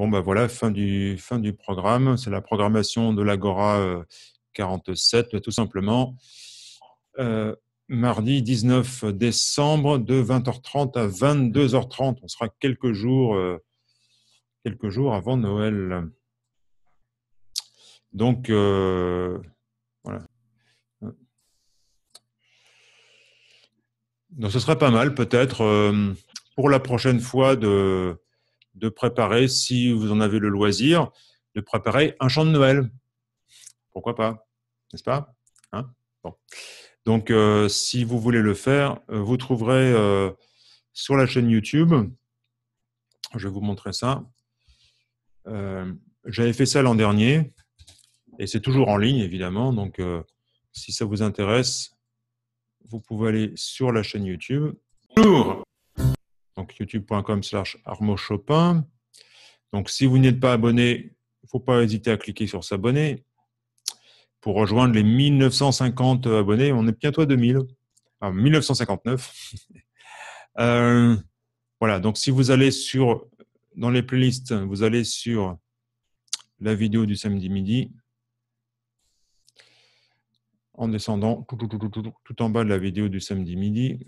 Bon, ben voilà, fin du, fin du programme. C'est la programmation de l'Agora 47, euh, tout simplement. Euh, mardi 19 décembre de 20h30 à 22h30. On sera quelques jours, euh, quelques jours avant Noël. Donc, voilà. Donc, ce serait pas mal, peut-être, pour la prochaine fois, de, de préparer, si vous en avez le loisir, de préparer un chant de Noël. Pourquoi pas N'est-ce pas hein Donc, euh, si vous voulez le faire, euh, vous trouverez euh, sur la chaîne YouTube, je vais vous montrer ça. J'avais fait ça l'an dernier et c'est toujours en ligne, évidemment. Donc, si ça vous intéresse, vous pouvez aller sur la chaîne YouTube. Bonjour youtube.com slash chopin Donc si vous n'êtes pas abonné, il ne faut pas hésiter à cliquer sur s'abonner pour rejoindre les 1950 abonnés. On est bientôt à 2000, 1959. Ah, euh, voilà, donc si vous allez sur, dans les playlists, vous allez sur la vidéo du samedi midi en descendant tout, tout en bas de la vidéo du samedi midi.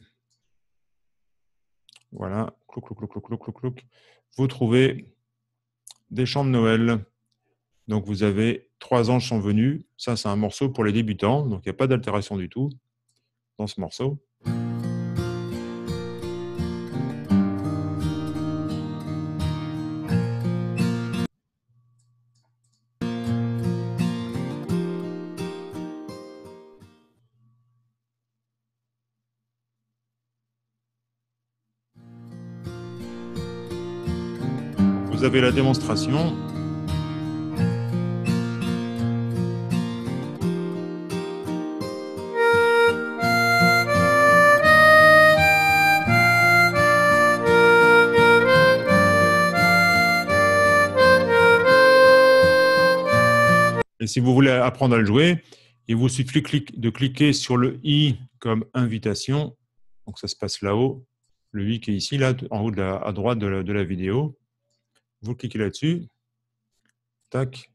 Voilà, clouc, clouc, clouc, clouc, clouc, clouc. Vous trouvez des chants de Noël. Donc vous avez Trois anges sont venus. Ça, c'est un morceau pour les débutants, donc il n'y a pas d'altération du tout dans ce morceau. vous avez la démonstration. Et si vous voulez apprendre à le jouer, il vous suffit de cliquer sur le i comme invitation. Donc ça se passe là-haut. Le i qui est ici, là, en haut de à droite de la vidéo vous cliquez là-dessus. Tac.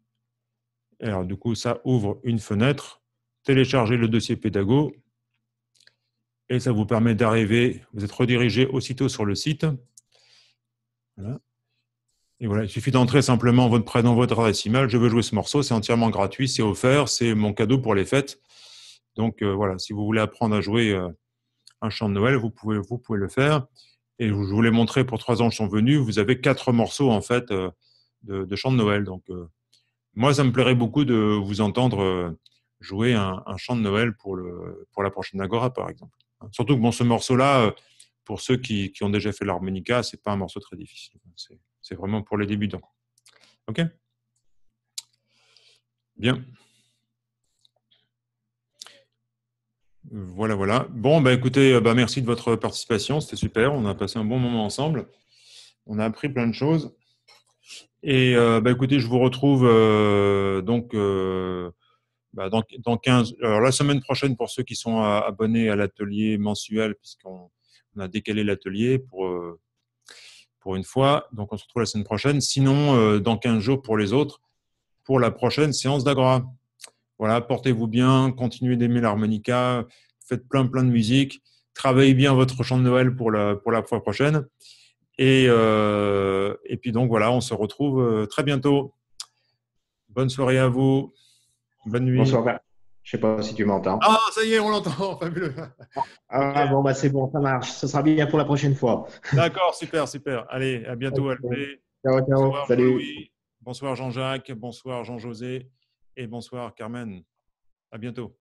Alors, du coup, ça ouvre une fenêtre. Téléchargez le dossier pédago. Et ça vous permet d'arriver. Vous êtes redirigé aussitôt sur le site. Et voilà, il suffit d'entrer simplement votre prénom, votre adresse email. Je veux jouer ce morceau, c'est entièrement gratuit, c'est offert, c'est mon cadeau pour les fêtes. Donc euh, voilà, si vous voulez apprendre à jouer euh, un chant de Noël, vous pouvez, vous pouvez le faire. Et je vous l'ai montré pour Trois anges sont venus. Vous avez quatre morceaux en fait euh, de, chants de Noël. Donc euh, moi, ça me plairait beaucoup de vous entendre euh, jouer un, chant de Noël pour, le, pour la prochaine Agora, par exemple. Hein. Surtout que bon, ce morceau-là, pour ceux qui, qui, ont déjà fait l'harmonica, c'est pas un morceau très difficile. C'est vraiment pour les débutants. OK Bien. Voilà, voilà. Bon, bah, écoutez, euh, bah, merci de votre participation. C'était super. On a passé un bon moment ensemble. On a appris plein de choses. Et euh, bah, écoutez, je vous retrouve euh, donc bah, dans, dans, 15. Alors, la semaine prochaine, pour ceux qui sont abonnés à l'atelier mensuel, puisqu'on on a décalé l'atelier pour, pour une fois. Donc, on se retrouve la semaine prochaine. Sinon, dans 15 jours pour les autres, pour la prochaine séance d'Agora. Voilà, portez-vous bien, continuez d'aimer l'harmonica, faites plein plein de musique, travaillez bien votre chant de Noël pour la, pour la fois prochaine. Et, euh, et puis donc voilà, on se retrouve euh, très bientôt. Bonne soirée à vous. Bonne nuit. Bonsoir. Je sais pas si tu m'entends. Ah, ça y est, on l'entend. Fabuleux. Ah, ah bon, bah, c'est bon, ça marche. Ce sera bien pour la prochaine fois. D'accord, super, super. Allez, à bientôt, Ciao, ciao. Bonsoir, Salut. Bonsoir Jean-Jacques. Bonsoir Jean-José et bonsoir Carmen. À bientôt.